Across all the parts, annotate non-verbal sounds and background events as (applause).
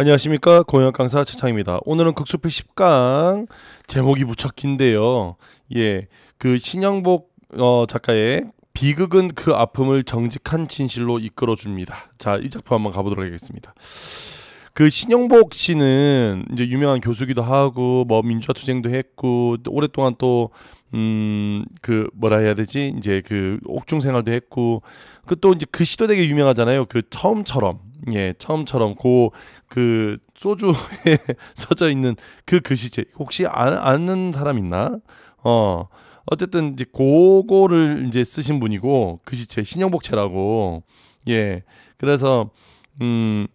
안녕하십니까 공연 강사 최창입니다. 오늘은 극수필 10강 제목이 무척 긴데요. 예, 그 신영복 어, 작가의 비극은 그 아픔을 정직한 진실로 이끌어줍니다. 자, 이 작품 한번 가보도록 하겠습니다. 그 신영복 씨는 이제 유명한 교수기도 하고 뭐 민주화 투쟁도 했고 오랫동안 또 음, 그 뭐라 해야 되지? 이제 그 옥중 생활도 했고 그 또 이제 그 시도 되게 유명하잖아요. 그 처음처럼 예, 처음처럼 고 그 소주에 (laughs) 써져 있는 그 글씨체 혹시 아, 아는 사람 있나? 어. 어쨌든 이제 고거를 이제 쓰신 분이고 글씨체 신영복체라고 예. 그래서 음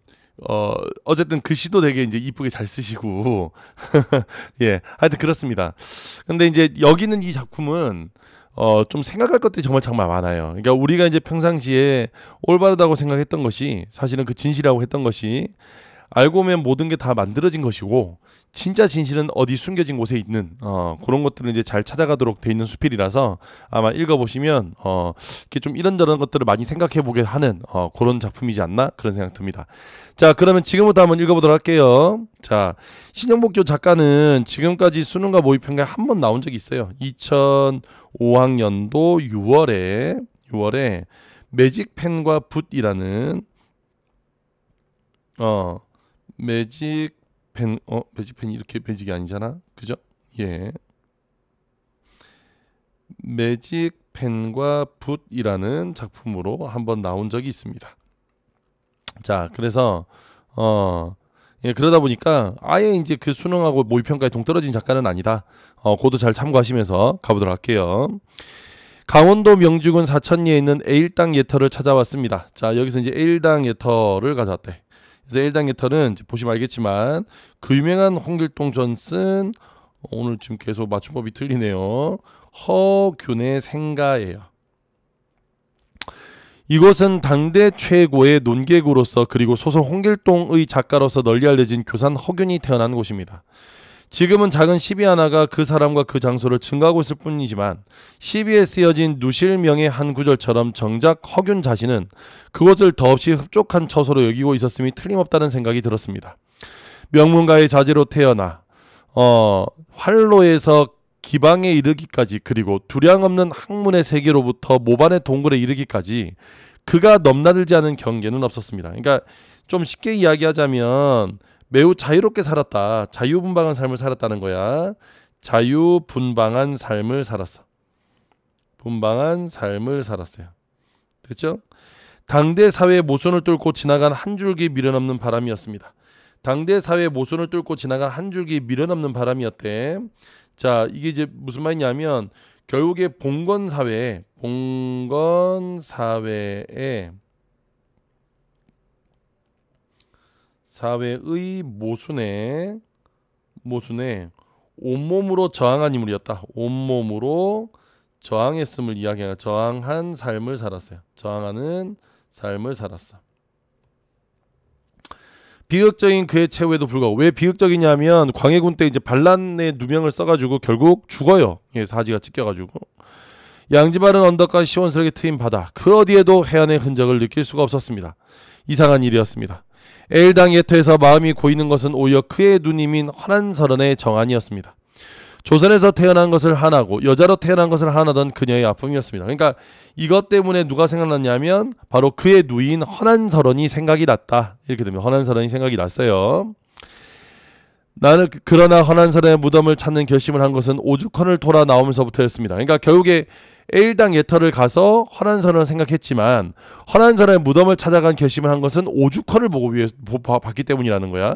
어, 어쨌든 글씨도 그 되게 이제 이쁘게 잘 쓰시고, (laughs) 예, 하여튼 그렇습니다. 근데 이제 여기는 이 작품은, 어, 좀 생각할 것들이 정말 정말 많아요. 그러니까 우리가 이제 평상시에 올바르다고 생각했던 것이 사실은 그 진실이라고 했던 것이 알고 보면 모든 게 다 만들어진 것이고 진짜 진실은 어디 숨겨진 곳에 있는 어, 그런 것들을 이제 잘 찾아가도록 돼 있는 수필이라서 아마 읽어보시면 어, 이렇게 좀 이런저런 것들을 많이 생각해보게 하는 어, 그런 작품이지 않나 그런 생각 듭니다. 자 그러면 지금부터 한번 읽어보도록 할게요. 자 신영복교 작가는 지금까지 수능과 모의평가 에한번 나온 적이 있어요. 2005학년도 6월에 6월에 매직펜과 붓이라는 어 매직 펜, 어, 매직 펜이 이렇게 매직이 아니잖아. 그죠? 예. 매직 펜과 붓이라는 작품으로 한번 나온 적이 있습니다. 자, 그래서 어 예, 그러다 보니까 아예 이제 그 수능하고 모의평가에 동떨어진 작가는 아니다. 어, 그것도 잘 참고하시면서 가보도록 할게요. 강원도 명주군 사천리에 있는 애일당 예터를 찾아왔습니다. 자, 여기서 이제 애일당 예터를 가져왔대. 그래서 1단 기터는 보시면 알겠지만 그 유명한 홍길동 전 쓴 오늘 지금 계속 맞춤법이 틀리네요. 허균의 생가예요. 이곳은 당대 최고의 논객으로서 그리고 소설 홍길동의 작가로서 널리 알려진 교산 허균이 태어난 곳입니다. 지금은 작은 시비 하나가 그 사람과 그 장소를 증가하고 있을 뿐이지만 시비에 쓰여진 누실명의 한 구절처럼 정작 허균 자신은 그것을 더없이 흡족한 처소로 여기고 있었음이 틀림없다는 생각이 들었습니다. 명문가의 자제로 태어나 어, 활로에서 기방에 이르기까지 그리고 두량없는 학문의 세계로부터 모반의 동굴에 이르기까지 그가 넘나들지 않은 경계는 없었습니다. 그러니까 좀 쉽게 이야기하자면 매우 자유롭게 살았다. 자유분방한 삶을 살았다는 거야. 자유분방한 삶을 살았어. 분방한 삶을 살았어요. 그렇죠? 당대 사회의 모순을 뚫고 지나간 한 줄기 밀어넘는 바람이었습니다. 당대 사회의 모순을 뚫고 지나간 한 줄기 밀어넘는 바람이었대. 자, 이게 이제 무슨 말이냐면 결국에 봉건 사회, 봉건 사회에 사회의 모순에 모순에 온몸으로 저항한 인물이었다. 온몸으로 저항했음을 이야기하는 저항한 삶을 살았어요. 저항하는 삶을 살았어. 비극적인 그의 최후에도 불구하고 왜 비극적이냐면 광해군 때 이제 반란의 누명을 써가지고 결국 죽어요. 예, 사지가 찢겨가지고 양지바른 언덕과 시원스럽게 트인 바다 그 어디에도 해안의 흔적을 느낄 수가 없었습니다. 이상한 일이었습니다. 엘당 예터에서 마음이 고이는 것은 오히려 그의 누님인 환한설언의 정안이었습니다. 조선에서 태어난 것을 하나고 여자로 태어난 것을 하나던 그녀의 아픔이었습니다. 그러니까 이것 때문에 누가 생각났냐면 바로 그의 누인 헌한설언이 생각이 났다. 이렇게 되면 헌한설언이 생각이 났어요. 나는 그러나 헌한설언의 무덤을 찾는 결심을 한 것은 오죽헌을 돌아 나오면서부터였습니다. 그러니까 결국에 에일당 예터를 가서 허란선언을 생각했지만 허난선의 무덤을 찾아간 결심을 한 것은 오죽헌을 보고 위해 봤기 때문이라는 거야.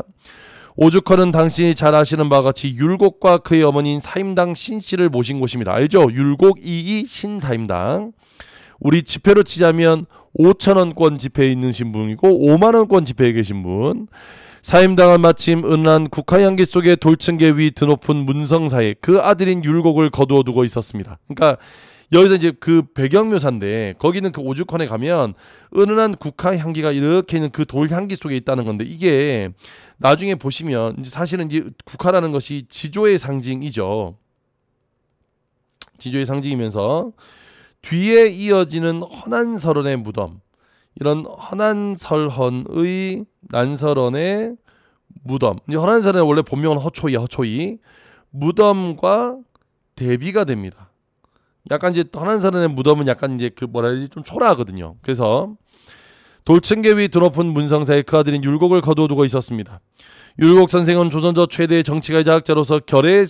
오죽헌은 당신이 잘 아시는 바와 같이 율곡과 그의 어머니인 사임당 신씨를 모신 곳입니다. 알죠? 율곡 이이 신사임당. 우리 지폐로 치자면 5천원권 지폐에 있는 신분이고 5만원권 지폐에 계신 분. 사임당은 마침 은한 국화향기 속에 돌층계 위 드높은 문성 사에 그 아들인 율곡을 거두어 두고 있었습니다. 그러니까 여기서 이제 그 배경묘사인데 거기는 그 오죽헌에 가면 은은한 국화 향기가 이렇게 있는 그 돌 향기 속에 있다는 건데 이게 나중에 보시면 이제 사실은 이제 국화라는 것이 지조의 상징이죠. 지조의 상징이면서 뒤에 이어지는 헌한 설헌의 무덤 이런 헌한 설헌의 난설헌의 무덤 헌한 설헌의 원래 본명은 허초이 허초이 무덤과 대비가 됩니다. 약간 이제 떠난 사람의 무덤은 약간 이제 그 뭐라 해야 되지 좀 초라하거든요. 그래서 돌층계위 드높은 문성사에 그 아들인 율곡을 거두어두고 있었습니다. 율곡 선생은 조선조 최대의 정치가이자 학자로서 결의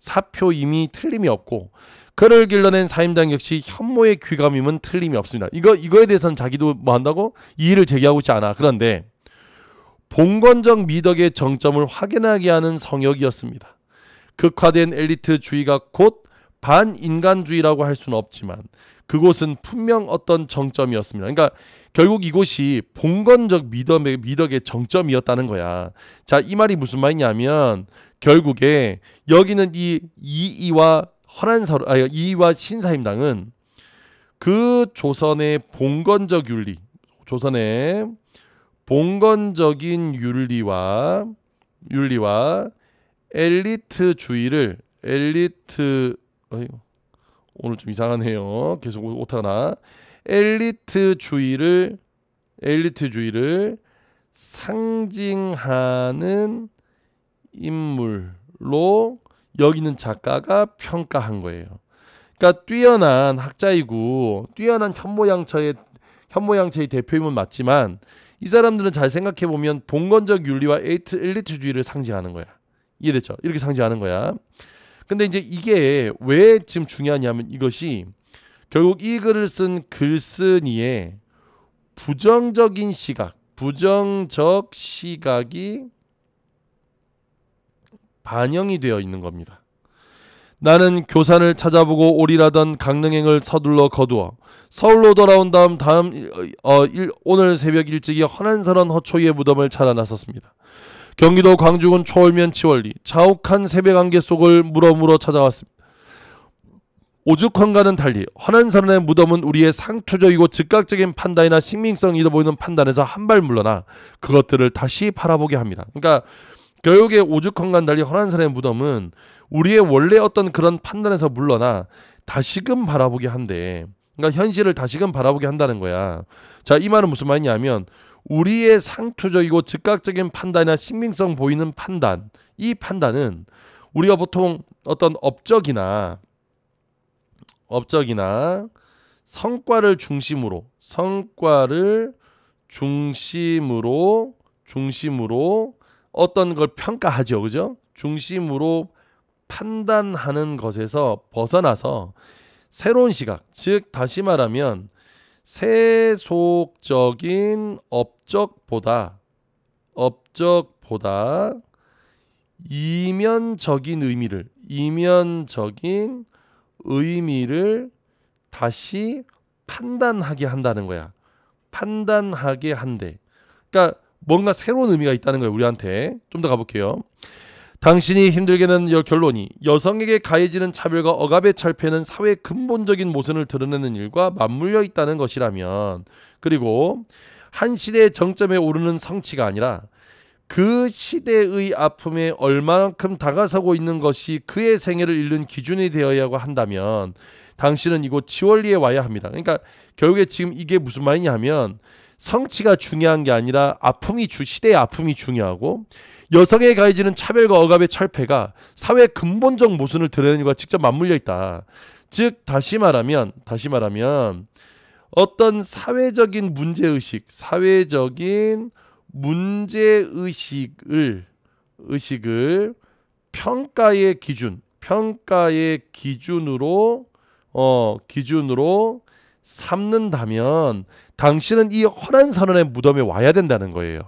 사표임이 틀림이 없고 그를 길러낸 사임당 역시 현모의 귀감임은 틀림이 없습니다. 이거 이거에 대해서는 자기도 뭐 한다고 이의를 제기하고 있지 않아. 그런데 봉건적 미덕의 정점을 확인하게 하는 성역이었습니다. 극화된 엘리트주의가 곧 반인간주의라고 할 수는 없지만 그곳은 분명 어떤 정점이었습니다. 그러니까 결국 이곳이 봉건적 미덕의, 미덕의 정점이었다는 거야. 자, 이 말이 무슨 말이냐면 결국에 여기는 이 이이와 허란사로 아 이이와 신사임당은 그 조선의 봉건적 윤리, 조선의 봉건적인 윤리와 윤리와 엘리트주의를 엘리트 어이, 오늘 좀 이상하네요. 계속 오타나 엘리트주의를 엘리트주의를 상징하는 인물로 여기는 작가가 평가한 거예요. 그러니까 뛰어난 학자이고 뛰어난 현모양처의 현모양처의 대표임은 맞지만 이 사람들은 잘 생각해 보면 봉건적 윤리와 엘리트주의를 상징하는 거야. 이해됐죠? 이렇게 상징하는 거야. 근데 이제 이게 왜 지금 중요하냐면 이것이 결국 이 글을 쓴 글쓴이의 부정적인 시각, 부정적 시각이 반영이 되어 있는 겁니다. 나는 교산을 찾아보고 오리라던 강릉행을 서둘러 거두어 서울로 돌아온 다음 다음 어, 일, 오늘 새벽 일찍이 허난스런 허초이의 무덤을 찾아 나섰습니다. 경기도 광주군 초월면치월리 자욱한 세배관계 속을 물어물어 찾아왔습니다. 오죽헌과는 달리 헌난선언의 무덤은 우리의 상투적이고 즉각적인 판단이나 신빙성 잃어 보이는 판단에서 한 발 물러나 그것들을 다시 바라보게 합니다. 그러니까 교육의 오죽헌과는 달리 헌난선의 무덤은 우리의 원래 어떤 그런 판단에서 물러나 다시금 바라보게 한대 그러니까 현실을 다시금 바라보게 한다는 거야. 자, 이 말은 무슨 말이냐면 우리의 상투적이고 즉각적인 판단이나 신빙성 보이는 판단, 이 판단은 우리가 보통 어떤 업적이나 업적이나 성과를 중심으로 성과를 중심으로 중심으로 어떤 걸 평가하죠. 그죠? 중심으로 판단하는 것에서 벗어나서 새로운 시각, 즉 다시 말하면 세속적인 업적보다 업적보다 이면적인 의미를 이면적인 의미를 다시 판단하게 한다는 거야. 판단하게 한대. 그러니까 뭔가 새로운 의미가 있다는 거예요. 우리한테 좀 더 가볼게요. 당신이 힘들게는 결론이 여성에게 가해지는 차별과 억압의 철폐는 사회의 근본적인 모순을 드러내는 일과 맞물려 있다는 것이라면 그리고 한 시대의 정점에 오르는 성취가 아니라 그 시대의 아픔에 얼마만큼 다가서고 있는 것이 그의 생애를 잃는 기준이 되어야 한다면 당신은 이곳 지월리에 와야 합니다. 그러니까 결국에 지금 이게 무슨 말이냐면 하 성취가 중요한 게 아니라 아픔이 주 시대의 아픔이 중요하고 여성에 가해지는 차별과 억압의 철폐가 사회 근본적 모순을 드러내는 것과 직접 맞물려 있다. 즉 다시 말하면 다시 말하면 어떤 사회적인 문제 의식, 사회적인 문제 의식을 의식을 평가의 기준, 평가의 기준으로 어 기준으로 삼는다면 당신은 이 허난 선언의 무덤에 와야 된다는 거예요.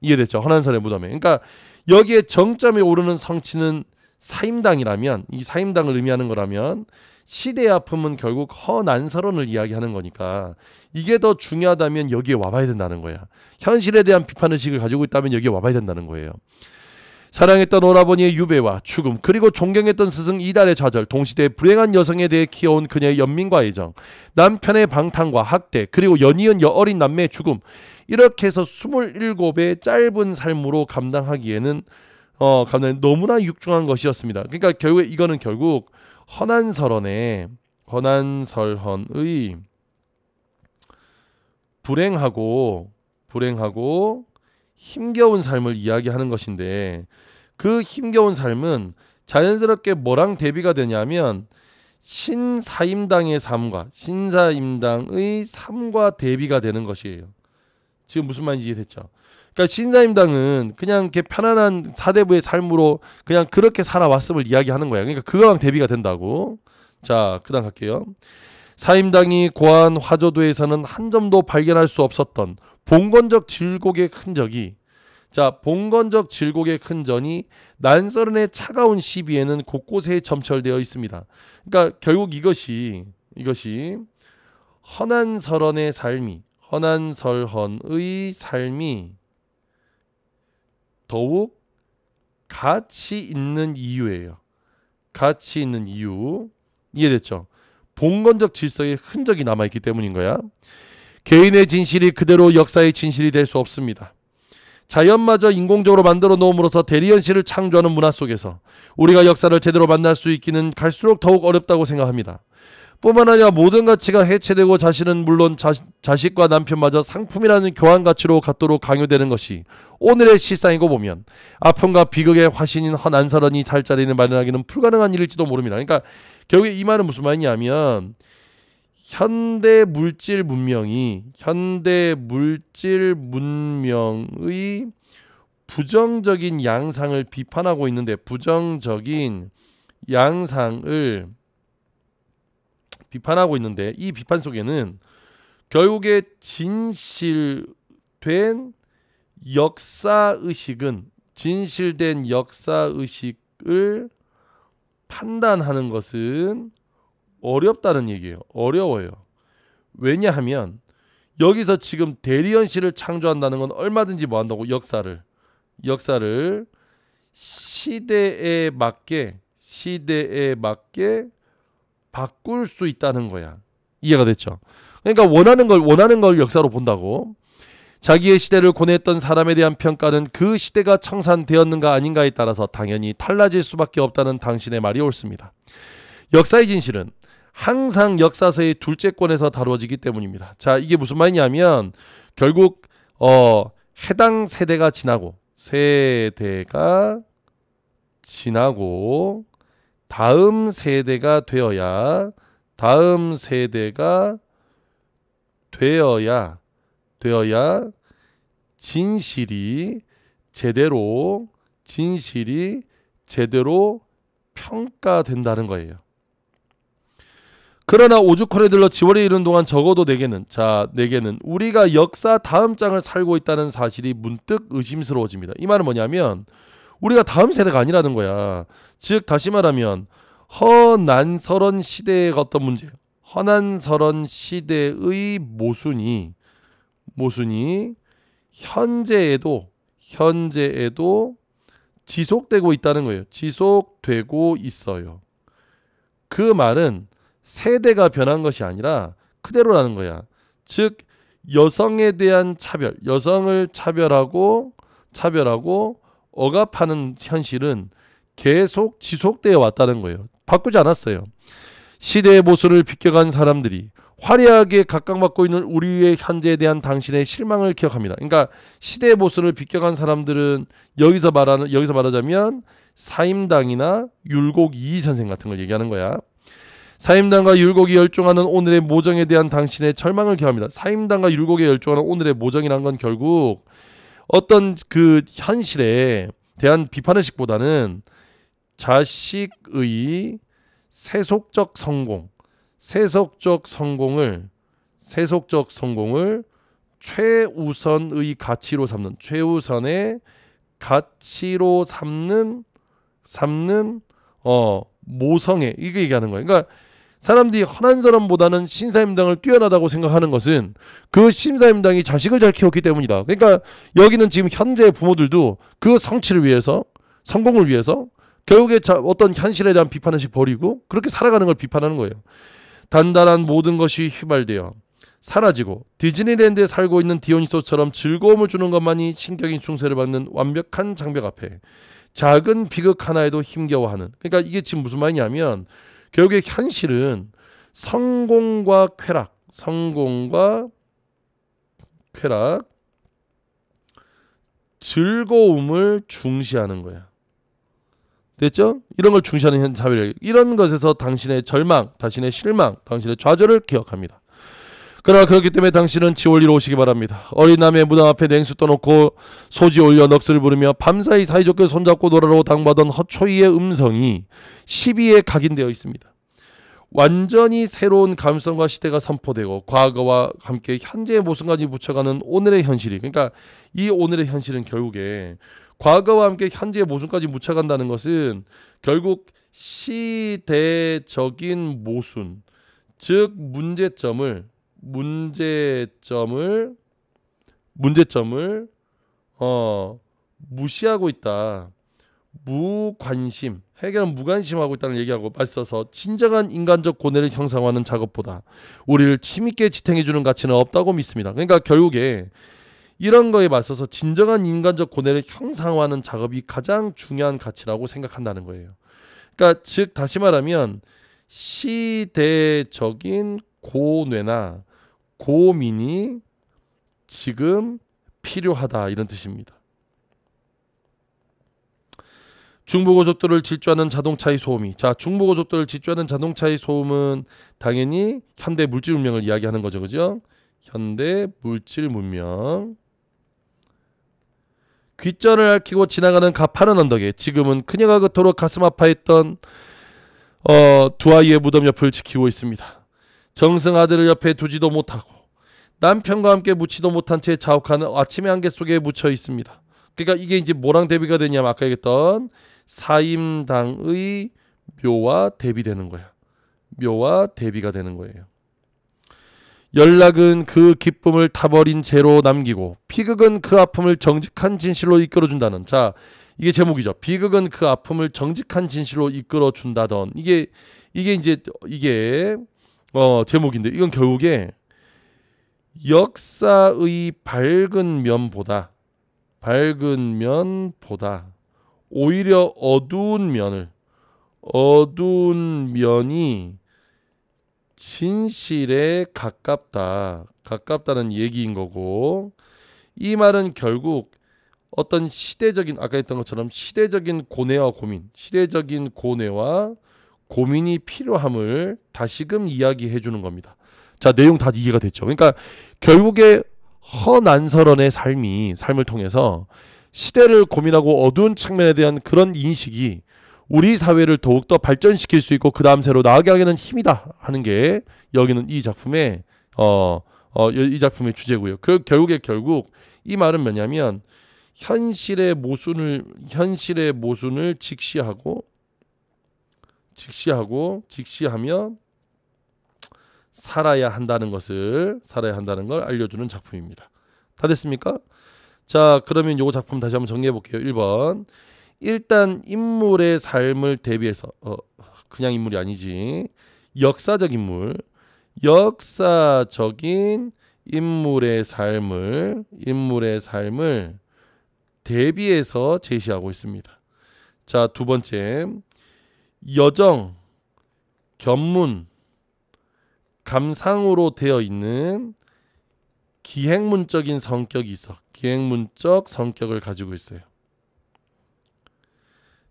이해됐죠? 허난 선언의 무덤에. 그러니까 여기에 정점에 오르는 성취는 사임당이라면 이 사임당을 의미하는 거라면 시대의 아픔은 결국 허난설언을 이야기하는 거니까 이게 더 중요하다면 여기에 와봐야 된다는 거야. 현실에 대한 비판의식을 가지고 있다면 여기에 와봐야 된다는 거예요. 사랑했던 오라버니의 유배와 죽음 그리고 존경했던 스승 이달의 좌절 동시대 불행한 여성에 대해 키워온 그녀의 연민과 애정 남편의 방탕과 학대 그리고 연이은 여 어린 남매의 죽음 이렇게 해서 27의 짧은 삶으로 감당하기에는 어, 감당 너무나 육중한 것이었습니다. 그러니까 결국에 이거는 결국 헌한설헌의 헌한설헌의 불행하고 불행하고 힘겨운 삶을 이야기하는 것인데 그 힘겨운 삶은 자연스럽게 뭐랑 대비가 되냐면 신사임당의 삶과 신사임당의 삶과 대비가 되는 것이에요. 지금 무슨 말인지 이해됐죠? 그러니까 신사임당은 그냥 이렇게 편안한 사대부의 삶으로 그냥 그렇게 살아왔음을 이야기하는 거야. 그러니까 그거랑 대비가 된다고. 자, 그다음 갈게요. 사임당이 고한 화조도에서는 한 점도 발견할 수 없었던 봉건적 질곡의 흔적이 자 봉건적 질곡의 흔전이 난서른의 차가운 시비에는 곳곳에 점철되어 있습니다. 그러니까 결국 이것이 이것이 헌한설헌의 삶이 헌한설헌의 삶이 더욱 가치 있는 이유예요. 가치 있는 이유 이해됐죠? 봉건적 질서의 흔적이 남아있기 때문인 거야. 개인의 진실이 그대로 역사의 진실이 될 수 없습니다. 자연마저 인공적으로 만들어 놓음으로써 대리현실을 창조하는 문화 속에서 우리가 역사를 제대로 만날 수 있기는 갈수록 더욱 어렵다고 생각합니다. 뿐만 아니라 모든 가치가 해체되고 자신은 물론 자, 식과 남편마저 상품이라는 교환 가치로 갖도록 강요되는 것이 오늘의 실상이고 보면 아픔과 비극의 화신인 헌안사언이잘 자리는 마련하기는 불가능한 일일지도 모릅니다. 그러니까 결국에 이 말은 무슨 말이냐면 현대 물질 문명이 현대 물질 문명의 부정적인 양상을 비판하고 있는데 부정적인 양상을 비판하고 있는데 이 비판 속에는 결국에 진실된 역사 의식은 진실된 역사 의식을 판단하는 것은 어렵다는 얘기예요. 어려워요. 왜냐하면 여기서 지금 대리현 씨를 창조한다는 건 얼마든지 뭐 한다고 역사를 역사를 시대에 맞게 시대에 맞게 바꿀 수 있다는 거야. 이해가 됐죠? 그러니까 원하는 걸 원하는 걸 역사로 본다고. 자기의 시대를 고뇌했던 사람에 대한 평가는 그 시대가 청산되었는가 아닌가에 따라서 당연히 달라질 수밖에 없다는 당신의 말이 옳습니다. 역사의 진실은 항상 역사서의 둘째 권에서 다루어지기 때문입니다. 자, 이게 무슨 말이냐면 결국 어 해당 세대가 지나고 세대가 지나고 다음 세대가 되어야 다음 세대가 되어야 되어야 진실이 제대로 진실이 제대로 평가된다는 거예요. 그러나 오죽헌에 들러 지월에 이른 동안 적어도 내게는 자 내게는 우리가 역사 다음 장을 살고 있다는 사실이 문득 의심스러워집니다. 이 말은 뭐냐면 우리가 다음 세대가 아니라는 거야. 즉 다시 말하면 허난설언 시대의 어떤 문제, 허난설언 시대의 모순이 모순이 현재에도 현재에도 지속되고 있다는 거예요. 지속되고 있어요. 그 말은 세대가 변한 것이 아니라 그대로라는 거야. 즉 여성에 대한 차별, 여성을 차별하고 차별하고 억압하는 현실은 계속 지속되어 왔다는 거예요. 바꾸지 않았어요. 시대의 모순을 비껴간 사람들이 화려하게 각광받고 있는 우리의 현재에 대한 당신의 실망을 기억합니다. 그러니까 시대의 모습을 비껴간 사람들은 여기서 말하는 여기서 말하자면 사임당이나 율곡 이 선생 같은 걸 얘기하는 거야. 사임당과 율곡이 열중하는 오늘의 모정에 대한 당신의 절망을 기합니다. 사임당과 율곡에 열중하는 오늘의 모정이란 건 결국 어떤 그 현실에 대한 비판의식보다는 자식의 세속적 성공 세속적 성공을 세속적 성공을 최우선의 가치로 삼는 최우선의 가치로 삼는 삼는 어 모성애 이게 얘기하는 거예요. 그러니까 사람들이 흔한 사람보다는 신사임당을 뛰어나다고 생각하는 것은 그 신사임당이 자식을 잘 키웠기 때문이다. 그러니까 여기는 지금 현재 부모들도 그 성취를 위해서 성공을 위해서 결국에 어떤 현실에 대한 비판을식 버리고 그렇게 살아가는 걸 비판하는 거예요. 단단한 모든 것이 휘발되어 사라지고 디즈니랜드에 살고 있는 디오니소처럼 즐거움을 주는 것만이 신격인 충세를 받는 완벽한 장벽 앞에 작은 비극 하나에도 힘겨워하는 그러니까 이게 지금 무슨 말이냐면 결국에 현실은 성공과 쾌락 성공과 쾌락 즐거움을 중시하는 거야 됐죠? 이런 걸 중시하는 현 사회력. 이런 것에서 당신의 절망, 당신의 실망, 당신의 좌절을 기억합니다. 그러나 그렇기 때문에 당신은 지올리로 오시기 바랍니다. 어린 남의 무덤 앞에 냉수 떠놓고 소지 올려 넋을 부르며 밤사이 사이좋게 손잡고 노래로 당부던 허초이의 음성이 시비에 각인되어 있습니다. 완전히 새로운 감성과 시대가 선포되고 과거와 함께 현재의 모습까지 붙여가는 오늘의 현실이 그러니까 이 오늘의 현실은 결국에 과거와 함께 현재의 모순까지 묻혀간다는 것은 결국 시대적인 모순, 즉 문제점을 문제점을 문제점을 어 무시하고 있다. 무관심, 해결은 무관심하고 있다는 얘기하고 맞서서 진정한 인간적 고뇌를 형성하는 작업보다 우리를 침있게 지탱해주는 가치는 없다고 믿습니다. 그러니까 결국에 이런 거에 맞서서 진정한 인간적 고뇌를 형상화하는 작업이 가장 중요한 가치라고 생각한다는 거예요. 그러니까 즉 다시 말하면 시대적인 고뇌나 고민이 지금 필요하다 이런 뜻입니다. 중부고속도로를 질주하는 자동차의 소음이 자 중부고속도로를 질주하는 자동차의 소음은 당연히 현대 물질 문명을 이야기하는 거죠 그죠 현대 물질 문명 귀전을 앓히고 지나가는 가파른 언덕에 지금은 그녀가 그토록 가슴 아파했던 어, 두 아이의 무덤 옆을 지키고 있습니다. 정승 아들을 옆에 두지도 못하고 남편과 함께 묻지도 못한 채 자욱하는 아침의 안개 속에 묻혀 있습니다. 그러니까 이게 이제 뭐랑 대비가 되냐면 아까 얘기했던 사임당의 묘와 대비되는 거야. 묘와 대비가 되는 거예요. 연락은 그 기쁨을 타버린 죄로 남기고 비극은 그 아픔을 정직한 진실로 이끌어준다는 자 이게 제목이죠. 비극은 그 아픔을 정직한 진실로 이끌어준다던 이게 이게 이제 이게 어 제목인데 이건 결국에 역사의 밝은 면보다 밝은 면보다 오히려 어두운 면을 어두운 면이 진실에 가깝다. 가깝다는 얘기인 거고 이 말은 결국 어떤 시대적인 아까 했던 것처럼 시대적인 고뇌와 고민, 시대적인 고뇌와 고민이 필요함을 다시금 이야기해 주는 겁니다. 자, 내용 다 이해가 됐죠. 그러니까 결국에 허난설언의 삶이 삶을 통해서 시대를 고민하고 어두운 측면에 대한 그런 인식이 우리 사회를 더욱더 발전시킬 수 있고 그 다음 세로 나아가게 하는 힘이다 하는 게 여기는 이 작품의 어, 어, 이 작품의 주제고요. 그 결국에 결국 이 말은 뭐냐면 현실의 모순을 현실의 모순을 직시하고 직시하고 직시하며 살아야 한다는 것을 살아야 한다는 걸 알려주는 작품입니다. 다 됐습니까? 자 그러면 요 작품 다시 한번 정리해 볼게요. 1번 일단 인물의 삶을 대비해서 어, 그냥 인물이 아니지 역사적 인물 역사적인 인물의 삶을 인물의 삶을 대비해서 제시하고 있습니다. 자, 두 번째. 여정, 견문, 감상으로 되어 있는 기행문적인 성격이 있어. 기행문적 성격을 가지고 있어요.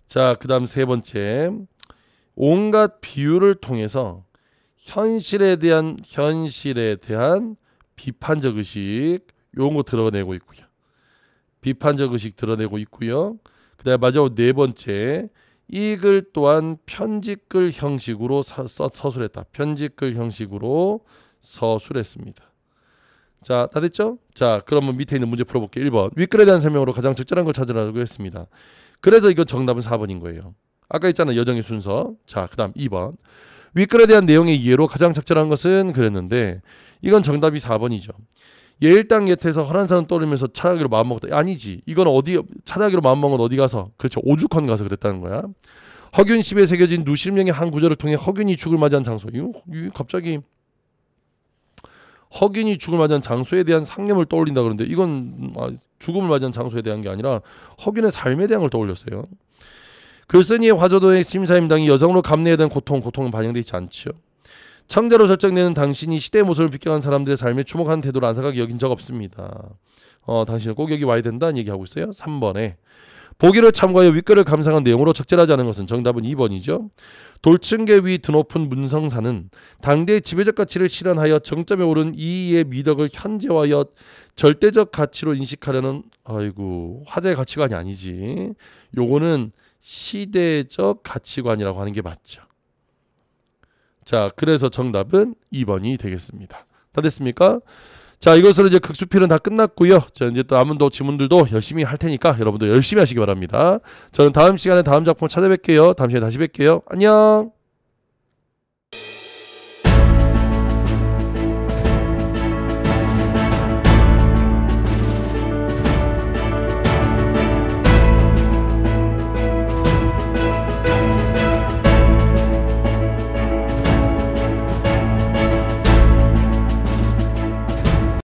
자, 그다음 세 번째. 온갖 비유를 통해서 현실에 대한 현실에 대한 비판적 의식 요거 드러내고 있고요. 비판적 의식 드러내고 있고요. 그다음 마지막 네 번째 이 글 또한 편집글 형식으로 서, 서술했다. 편집글 형식으로 서술했습니다. 자, 다 됐죠? 자, 그러면 밑에 있는 문제 풀어볼게요. 1번. 윗글에 대한 설명으로 가장 적절한 걸 찾으라고 했습니다. 그래서 이거 정답은 4번인 거예요. 아까 있잖아 여정의 순서. 자, 그다음 2번. 윗글에 대한 내용의 이해로 가장 적절한 것은 그랬는데 이건 정답이 4번이죠. 예일당 예에서 허란산을 떠올리면서 차아기로 마음먹었다. 아니지. 이건 어디 차아기로 마음먹은 어디 가서 그렇죠. 오죽헌 가서 그랬다는 거야. 허균 10에 새겨진 누실명의 한 구절을 통해 허균이 죽을 맞이한 장소. 이거 갑자기 허균이 죽을 맞이한 장소에 대한 상념을 떠올린다 그런데 이건 아, 죽음을 맞이한 장소에 대한 게 아니라 허균의 삶에 대한 걸 떠올렸어요. 글쓴이의 화조도의 심사임당이 여성으로 감내에 대한 고통, 고통은 반영되어 있지 않지요. 창자로 설정되는 당신이 시대의 모습을 비껴간 사람들의 삶에 주목하는 태도를 안타깝게 여긴 적 없습니다. 어, 당신은 꼭 여기 와야 된다는 얘기하고 있어요. 3번에 보기를 참고하여 윗글을 감상한 내용으로 적절하지 않은 것은 정답은 2번이죠. 돌층계 위 드높은 문성사는 당대의 지배적 가치를 실현하여 정점에 오른 이의 미덕을 현재화하여 절대적 가치로 인식하려는 아이고 화제 가치관이 아니지. 요거는 시대적 가치관이라고 하는 게 맞죠. 자, 그래서 정답은 2번이 되겠습니다. 다 됐습니까? 자, 이것으로 이제 극수필은 다 끝났고요. 자, 이제 또 아무도 지문들도 열심히 할 테니까 여러분도 열심히 하시기 바랍니다. 저는 다음 시간에 다음 작품 찾아뵐게요. 다음 시간에 다시 뵐게요. 안녕!